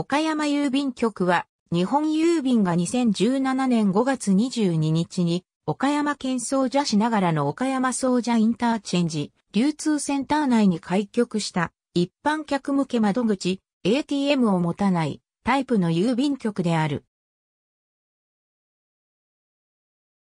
岡山郵便局は、日本郵便が2017年5月22日に、岡山県総社市ながらの岡山総社インターチェンジ、流通センター内に開局した、一般客向け窓口、ATM を持たない、タイプの郵便局である。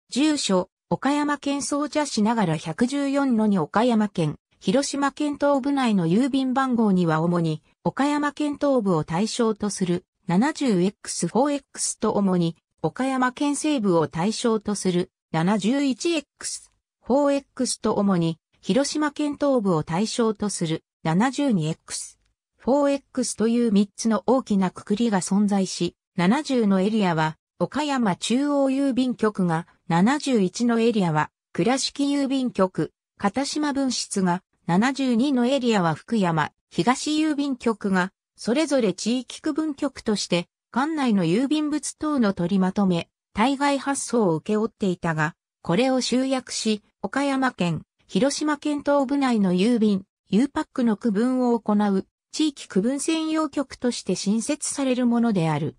住所、岡山県総社市ながら114のに岡山県、広島県東部内の郵便番号には主に岡山県東部を対象とする 70X4X と主に岡山県西部を対象とする 71X4X と主に広島県東部を対象とする 72X4X という3つの大きなくくりが存在し、70のエリアは岡山中央郵便局が、71のエリアは倉敷郵便局、片島分室が、72のエリアは福山、東郵便局が、それぞれ地域区分局として、管内の郵便物等の取りまとめ、対外発送を受け負っていたが、これを集約し、岡山県、広島県東部内の郵便、U パックの区分を行う、地域区分専用局として新設されるものである。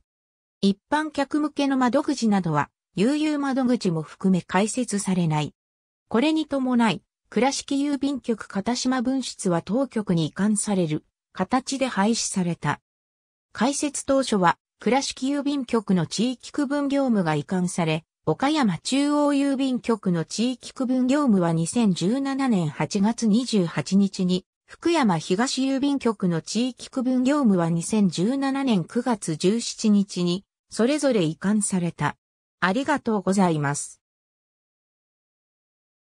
一般客向けの窓口などは、悠々窓口も含め開設されない。これに伴い、倉敷郵便局片島分室は当局に移管される形で廃止された。開設当初は倉敷郵便局の地域区分業務が移管され、岡山中央郵便局の地域区分業務は2017年8月28日に、福山東郵便局の地域区分業務は2017年9月17日に、それぞれ移管された。ありがとうございます。